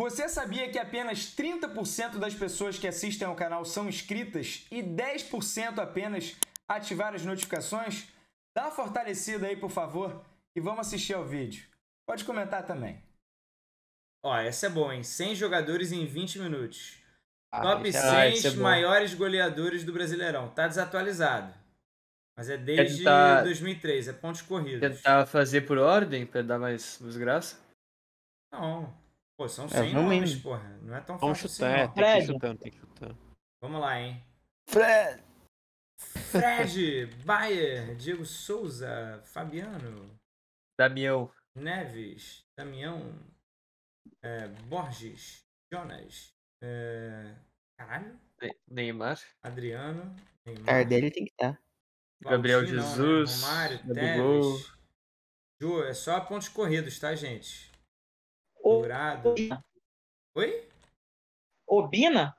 Você sabia que apenas 30% das pessoas que assistem ao canal são inscritas e 10% apenas ativaram as notificações? Dá uma fortalecida aí, por favor, e vamos assistir ao vídeo. Pode comentar também. Ó, essa é boa, hein? 100 jogadores em 20 minutos. Ah, Top 100 é, é maiores goleadores do Brasileirão. Tá desatualizado. Mas é desde tentar... 2003, é pontos corridos. Tentar fazer por ordem para dar mais, mais graça? Não. Pô, são 100 é, nomes, porra. Não é tão Vamos fácil assim, chutar, assim, Tem que chutar, tem que chutar. Vamos lá, hein. Fred! Fred, Bayer, Diego Souza, Fabiano. Damião. Neves, Damião, é, Borges, Jonas, é, caralho. Neymar. Adriano. Neymar. dele tem que estar. Tá. Gabriel Valtinho, né? Jesus. Romário, Gabigol. Teves. Ju, é só pontos corridos, tá, gente? Dourado. Obina. Oi? Obina?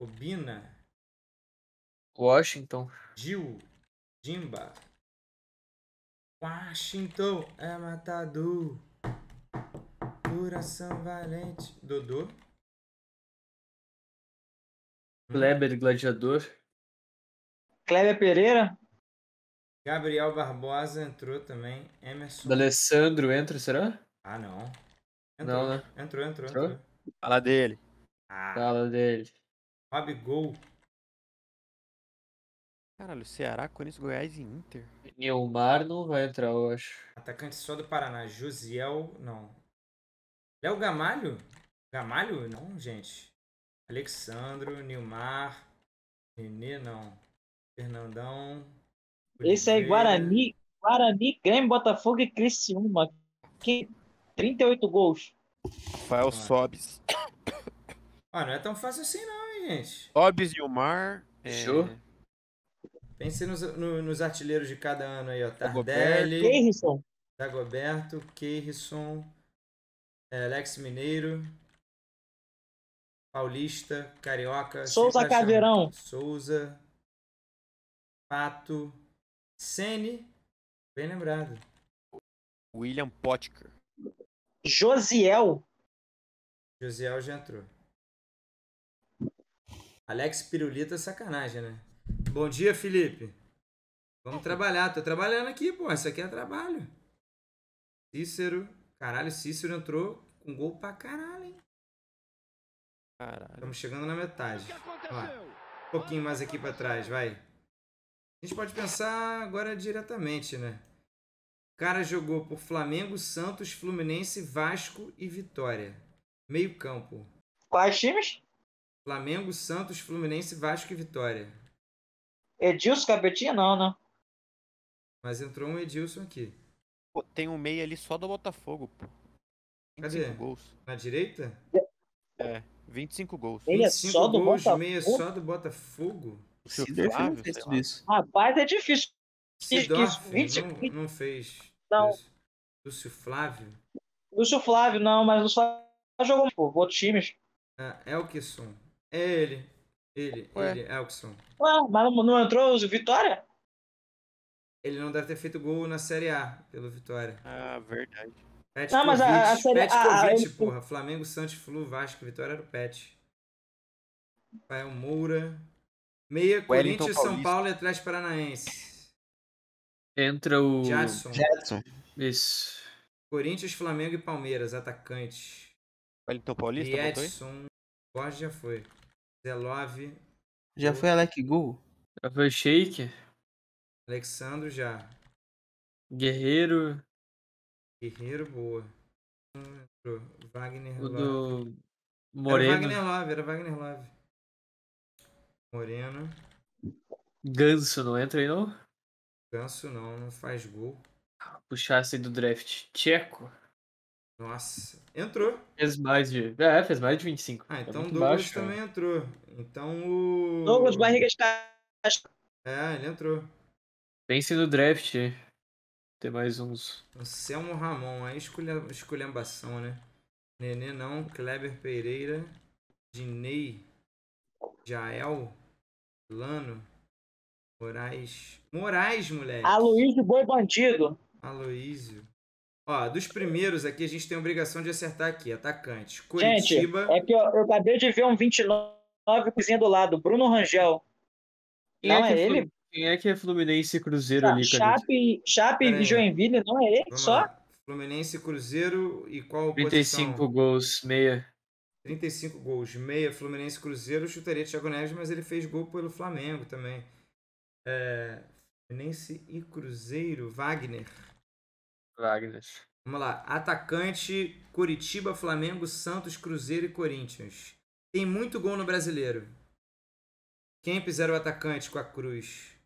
Obina. Washington. Gil. Jimba. Washington é matador. Coração valente. Dodô. Hum. Kleber Gladiador. Kleber Pereira. Gabriel Barbosa entrou também. Emerson. D'Alessandro entra, será? Ah, não. Entrou, não, né? né? Entrou, entrou, entrou. entrou? Fala dele. Ah. Fala dele. Gabigol. Caralho, Ceará, Corinthians, Goiás e Inter. Neymar não vai entrar, eu acho. Atacante só do Paraná. Josiel, não. Léo Gamalho? Gamalho? Não, gente. Alexandro, Neymar, Nenê, não. Fernandão. Esse aí, Guarani, Guarani, Grêmio, Botafogo e Criciúma. Quem 38 gols. Rafael Sobes. Ah, não é tão fácil assim não, hein, gente. Sobes e o Mar. É... Show. Pense nos, no, nos artilheiros de cada ano aí, ó. Tardelli. Keirson. Dagoberto, Keirson. É, Alex Mineiro. Paulista, Carioca. Souza Caveirão. Souza. Pato. Sene. Bem lembrado. William Potker. Josiel. Josiel já entrou. Alex Pirulita, é sacanagem, né? Bom dia, Felipe. Vamos trabalhar. Tô trabalhando aqui, pô. Isso aqui é trabalho. Cícero. Caralho, Cícero entrou com gol pra caralho, hein? Caralho. Estamos chegando na metade. Ó, um pouquinho mais aqui para trás, vai. A gente pode pensar agora diretamente, né? cara jogou por Flamengo, Santos, Fluminense, Vasco e Vitória. Meio campo. Quais times? Flamengo, Santos, Fluminense, Vasco e Vitória. Edilson Capetinha não, né? Mas entrou um Edilson aqui. Pô, tem um meio ali só do Botafogo, pô. Cadê? Gols. Na direita? É, 25 gols. Meia 25 é só gols, do Botafogo? meia só do Botafogo? O Sidorf não fez isso. Rapaz, é difícil. Sidorf não, não fez. Não. Lúcio Flávio? Lúcio Flávio, não, mas Lúcio Flávio jogou por outros times. Ah, é, Elkson. É ele. Ele, é. ele, Elkson. Ué, mas não, entrou o Vitória? Ele não deve ter feito gol na Série A pelo Vitória. Ah, verdade. Pet não, mas a, a série, Pet a, o a, porra. Ele... Flamengo, Santos, Flu, Vasco, Vitória era o Pet. Rafael Moura. Meia, Corinthians, São Paulo e Atlético Paranaense. Entra o. Jadson. Jadson. Isso. Corinthians, Flamengo e Palmeiras, atacante. Wellington Paulista, Edson. Borges já foi. Zelove. Já o... foi Alec Gol? Já foi Shake. Alexandro já. Guerreiro. Guerreiro, boa. Wagner o Love. Do... Moreno. Era Wagner Love, era Wagner Love. Moreno. Ganso, não entra aí não? Ganso não, não faz gol. puxar esse do draft tcheco. Nossa, entrou. Fez mais de. É, fez mais de 25. Ah, então o Douglas baixo, né? também cara. entrou. Então o. Douglas Barriga está. É, ele entrou. Pense no draft. Ter mais uns. Anselmo Ramon, aí escolha... bação né? Nenê não, Kleber Pereira, Dinei, Jael, Lano, Moraes. Moraes, moleque. Aloísio Boi Bandido. Aloísio. Ó, dos primeiros aqui, a gente tem a obrigação de acertar aqui, atacante. Curitiba. Gente, é que eu, eu acabei de ver um 29 cozinha do lado, Bruno Rangel. Quem não é, é, é ele? quem é que é Fluminense e Cruzeiro ali, Chape, Chape e Joinville, não é ele Vamos só? Lá. Fluminense e Cruzeiro e qual 35 posição? gols, meia. 35 gols, meia, Fluminense Cruzeiro, chutaria Thiago Neves, mas ele fez gol pelo Flamengo também. É, Fluminense e Cruzeiro, Wagner. Wagner. Vamos lá. Atacante, Curitiba, Flamengo, Santos, Cruzeiro e Corinthians. Tem muito gol no brasileiro. Quem fizer o atacante com a cruz?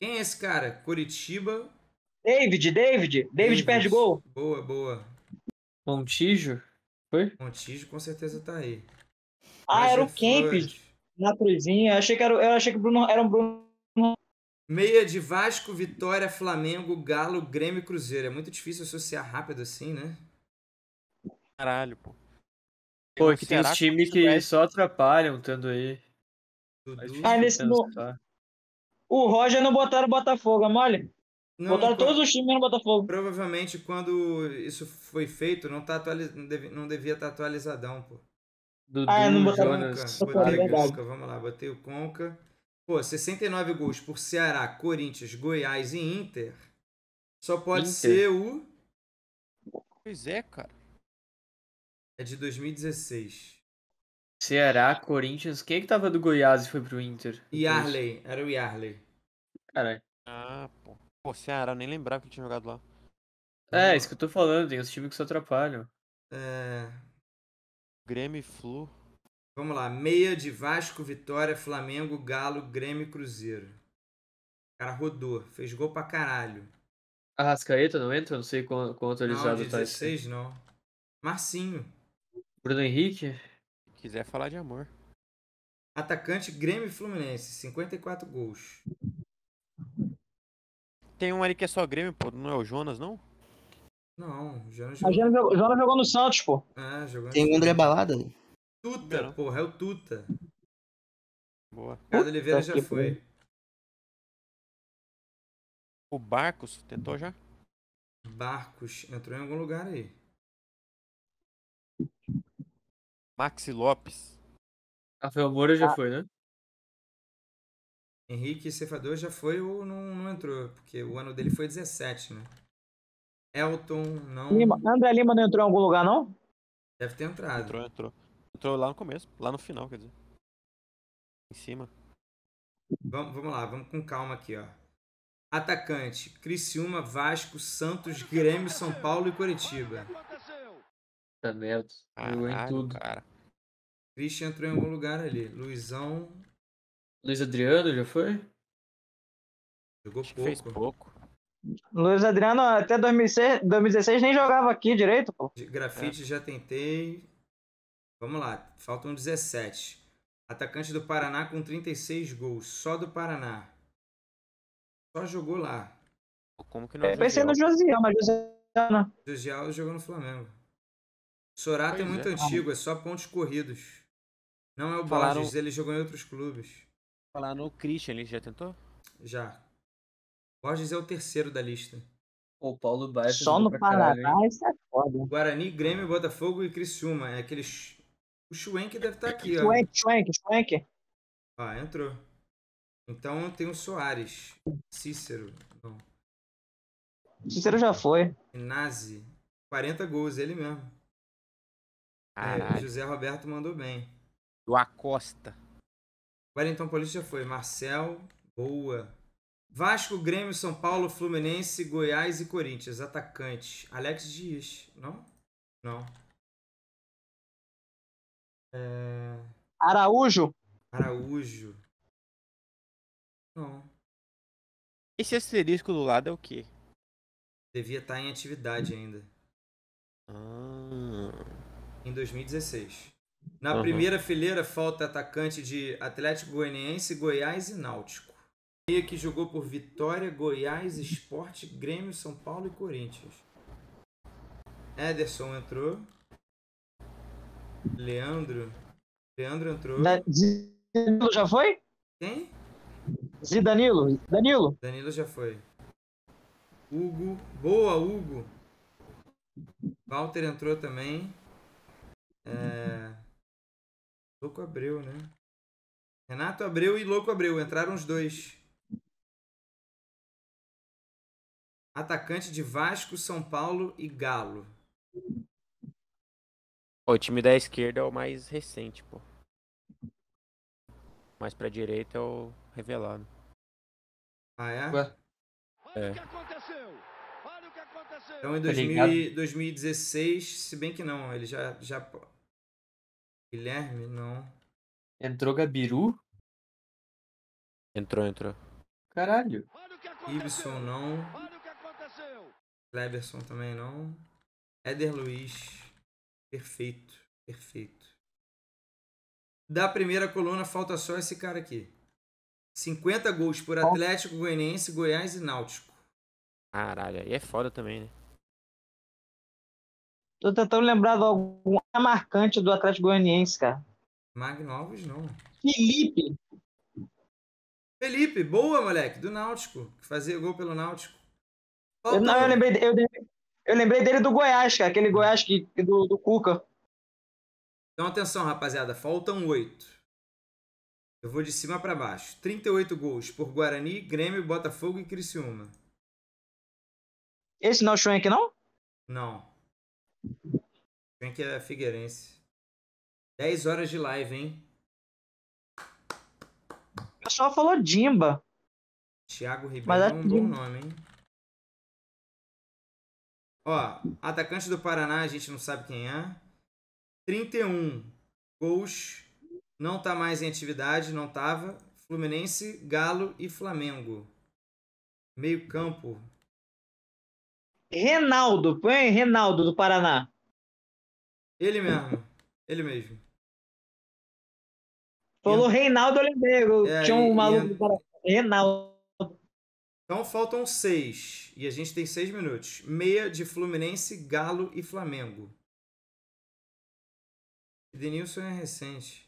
Quem é esse cara? Curitiba. David, David. David, David. perde gol. Boa, boa. Montijo? Foi? Montijo com certeza tá aí. Ah, era o Kempis na cruzinha. Eu achei que era, eu achei que Bruno, era um Bruno Meia de Vasco, Vitória, Flamengo, Galo, Grêmio e Cruzeiro. É muito difícil associar rápido assim, né? Caralho, pô. Pô, que tem uns times que só atrapalham tendo aí. Ah, nesse bo... O Roger não botaram o Botafogo, é mole? Não, botaram todos os times no Botafogo. Provavelmente quando isso foi feito, não, tá atualiz... não, devia, não devia estar tá atualizadão, pô. Dudu, ah, não botaram Jonas. Conca, botei o é Conca, vamos lá, botei o Conca. Pô, 69 gols por Ceará, Corinthians, Goiás e Inter. Só pode Inter. ser o. Pois é, cara. É de 2016. Ceará, Corinthians. Quem é que tava do Goiás e foi pro Inter? Yarley. Era o Yarley. Caralho. Ah, pô. Pô, Ceará, eu nem lembrava que tinha jogado lá. É, isso que eu tô falando. Tem os times que só atrapalham. É. Grêmio e Flu. Vamos lá, meia de Vasco, Vitória, Flamengo, Galo, Grêmio e Cruzeiro. O cara rodou, fez gol pra caralho. Arrascaeta não entra? Não sei quanto atualizado não, 16 tá não. Marcinho. Bruno Henrique? Se quiser falar de amor. Atacante Grêmio e Fluminense, 54 gols. Tem um ali que é só Grêmio, pô, não é o Jonas, não? Não, o Jonas jogou. Jonas jogou no Santos, pô. Ah, jogou no Tem o André Balada ali. Tuta, Não. porra, é o Tuta. Boa. O Oliveira já foi. O Barcos tentou já? Barcos entrou em algum lugar aí. Maxi Lopes. Rafael Moura já ah. foi, né? Henrique Cefador já foi ou não, não entrou? Porque o ano dele foi 17, né? Elton não. Lima. André Lima não entrou em algum lugar, não? Deve ter entrado. Entrou, entrou. Entrou lá no começo, lá no final, quer dizer. Em cima. Vamos, vamos lá, vamos com calma aqui, ó. Atacante: Criciúma, Vasco, Santos, Grêmio, São Paulo e Curitiba. Tá merda. Eu em tudo. Cara. Christian entrou em algum lugar ali. Luizão. Luiz Adriano já foi? Jogou pouco. Fez pouco. Luiz Adriano até 2006, 2016 nem jogava aqui direito, pô. grafite é. já tentei. Vamos lá, faltam 17. Atacante do Paraná com 36 gols, só do Paraná. Só jogou lá. Como que é, não é? Eu pensei no Josiel, mas Josiel não. Josiel jogou no Flamengo. Sorato é pois é muito é. antigo, é só pontos corridos. Não é o Falaram... Borges, ele jogou em outros clubes. Falar no Christian, ele já tentou? Já. Borges é o terceiro da lista. O Paulo Baixo. Só no Paraná, isso é foda. Guarani, Grêmio, Botafogo e Criciúma. É aqueles o Schwenk deve estar tá aqui, Schwenk, ó. Schwenk, Schwenk. Ah, entrou. Então tem o Soares. Cícero. Não. Cícero já foi. Nazi. 40 gols, ele mesmo. É, José Roberto mandou bem. Do Acosta. Wellington Paulista já foi. Marcel, boa. Vasco, Grêmio, São Paulo, Fluminense, Goiás e Corinthians. Atacantes. Alex Dias. Não? Não. É, Araújo? Araújo. Não. Esse asterisco do lado é o quê? Devia estar tá em atividade ainda. Ah. Em 2016. Na uhum. primeira fileira falta atacante de Atlético Goianiense, Goiás e Náutico. Meia que jogou por Vitória, Goiás, Esporte, Grêmio, São Paulo e Corinthians. Ederson entrou. Leandro? Leandro entrou. Da... Danilo já foi? Quem? Zidanilo. Danilo. Danilo já foi. Hugo. Boa, Hugo. Walter entrou também. É... Louco Abreu, né? Renato Abreu e Louco Abreu. Entraram os dois. Atacante de Vasco, São Paulo e Galo. O time da esquerda é o mais recente, pô. Mais pra direita é o revelado. Ah, é? Ué? É. Então em 2000, tá 2016, se bem que não, ele já, já. Guilherme, não. Entrou Gabiru? Entrou, entrou. Caralho. Ibson não. Leberson também não. Éder Luiz. Perfeito, perfeito. Da primeira coluna falta só esse cara aqui. 50 gols por Atlético, Goianiense, Goiás e Náutico. Caralho, aí é foda também, né? Tô tentando lembrar de algum é marcante do Atlético Goianiense, cara. Magno Alves, não. Felipe. Felipe, boa, moleque, do Náutico, que fazia gol pelo Náutico. Falta... Eu, não, eu lembrei, eu, lembrei, eu lembrei dele do Goiás, cara, aquele Goiás que, do, do Cuca. Então atenção, rapaziada, faltam oito. Eu vou de cima para baixo. 38 gols por Guarani, Grêmio, Botafogo e Criciúma. Esse não é o Schwenk, não? Não. Schwenk é figueirense. 10 horas de live, hein? O pessoal falou Dimba. Thiago Ribeiro Mas é, é um bom nome, hein? Ó, atacante do Paraná, a gente não sabe quem é. 31 gols, não tá mais em atividade, não tava. Fluminense, Galo e Flamengo. Meio campo. Renaldo, põe Renaldo do Paraná. Ele mesmo, ele mesmo. Falou Reinaldo, eu lembrei. Eu é, tinha um maluco do Paraná. Reinaldo. Então faltam seis. E a gente tem seis minutos. Meia de Fluminense, Galo e Flamengo. Denilson é recente.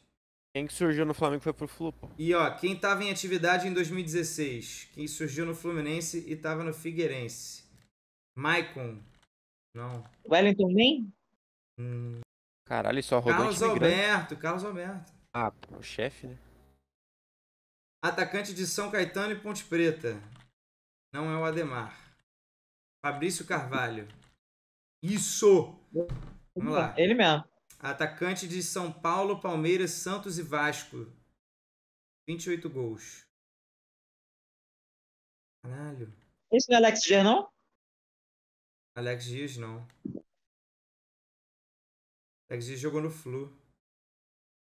Quem que surgiu no Flamengo foi pro Flu, E ó, quem tava em atividade em 2016? Quem surgiu no Fluminense e tava no Figueirense? Maicon. Não. Wellington nem? Hum. Caralho, só rodou Carlos Alberto, Carlos Alberto. Ah, o chefe, né? Atacante de São Caetano e Ponte Preta. Não é o Ademar. Fabrício Carvalho. Isso! Vamos lá. Ele mesmo. Atacante de São Paulo, Palmeiras, Santos e Vasco. 28 gols. Caralho. Esse não é né, Alex Dias, não? Alex Dias, não. Alex Dias jogou no Flu.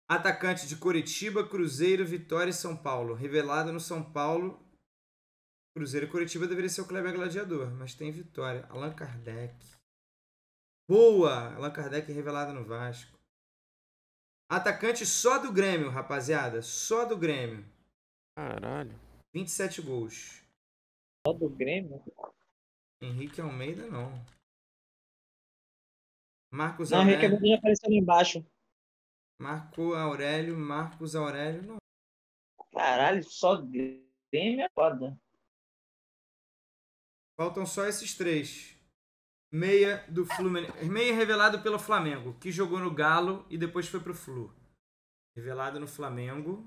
Atacante de Coritiba, Cruzeiro, Vitória e São Paulo. Revelado no São Paulo Cruzeiro e Curitiba deveria ser o Kleber Gladiador, mas tem vitória. Allan Kardec. Boa! Allan Kardec revelado no Vasco. Atacante só do Grêmio, rapaziada. Só do Grêmio. Caralho. 27 gols. Só do Grêmio? Henrique Almeida, não. Marcos não, Aurélio. Não, Henrique Almeida já apareceu ali embaixo. Marco Aurélio, Marcos Aurélio, não. Caralho, só Grêmio é foda. Faltam só esses três. Meia do Fluminense. Meia é revelado pelo Flamengo, que jogou no Galo e depois foi pro Flu. Revelado no Flamengo.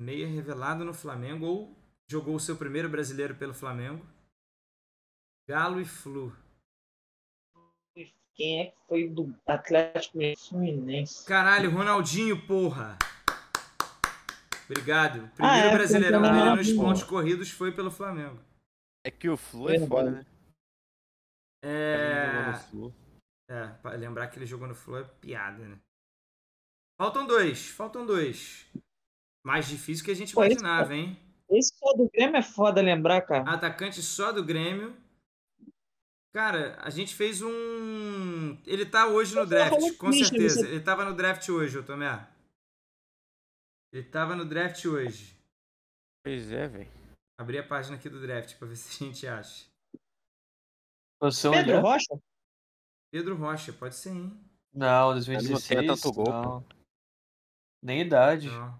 Meia é revelado no Flamengo ou jogou o seu primeiro brasileiro pelo Flamengo. Galo e Flu. Quem é que foi do Atlético Fluminense? Caralho, Ronaldinho, porra! Obrigado. Primeiro ah, é, é nos pontos corridos foi pelo Flamengo. É que o Flu é, é foda, né? É... é. lembrar que ele jogou no Flu é piada, né? Faltam dois, faltam dois. Mais difícil que a gente Pô, imaginava, esse, hein? Esse só do Grêmio é foda lembrar, cara. Atacante só do Grêmio. Cara, a gente fez um. Ele tá hoje no draft, com né? certeza. Ele tava no draft hoje, ô Ele tava no draft hoje. Pois é, velho. Abri a página aqui do draft para ver se a gente acha. Posição Pedro Rocha? Pedro Rocha, pode ser, hein? Não, 2016. não tá tanto gol, não. Nem idade. Não.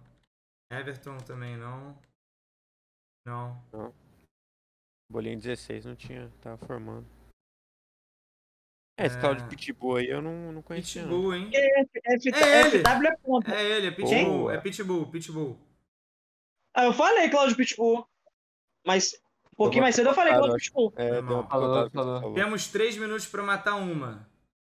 Everton também não. Não. não. Bolinho 16 não tinha, tava formando. É, esse é... tal de Pitbull aí eu não, não conhecia. Pitbull, não. hein? É, é, é, é ele. É, é ele, é Pitbull, é Pitbull, Pitbull. Ah, eu falei, Cláudio Pitbull. Mas um pouquinho mais cedo eu falei tipo, É, Temos três minutos para matar uma.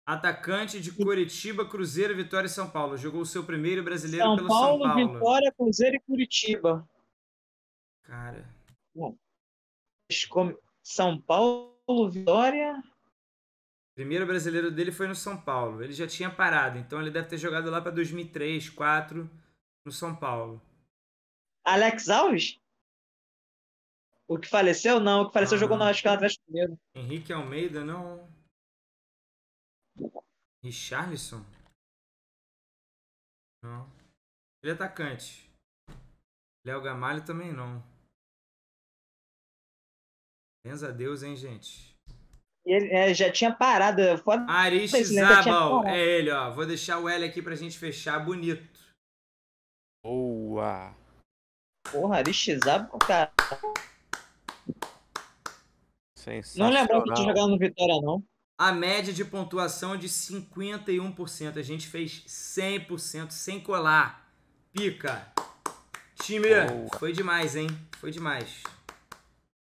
Atacante de Curitiba, Cruzeiro, Vitória e São Paulo. Jogou o seu primeiro brasileiro São pelo Paulo, São Paulo. Vitória, Cruzeiro e Curitiba. Cara. Bom, São Paulo, Vitória. primeiro brasileiro dele foi no São Paulo. Ele já tinha parado, então ele deve ter jogado lá para 2003, 2004, no São Paulo. Alex Alves? O que faleceu, não. O que faleceu ah, jogou na, acho no Atlético primeiro. Henrique Almeida, não. Richarlison? Não. Ele é atacante. Léo Gamalho também não. Benza a Deus, hein, gente. Ele é, já tinha parado. É, Foda Aris Zabal, é ele, ó. Vou deixar o L aqui pra gente fechar bonito. Boa! Porra, Aris Zabal, cara. Não lembrava que tinha jogado no Vitória, não. A média de pontuação é de 51%. A gente fez 100% sem colar. Pica. Time, foi demais, hein? Foi demais.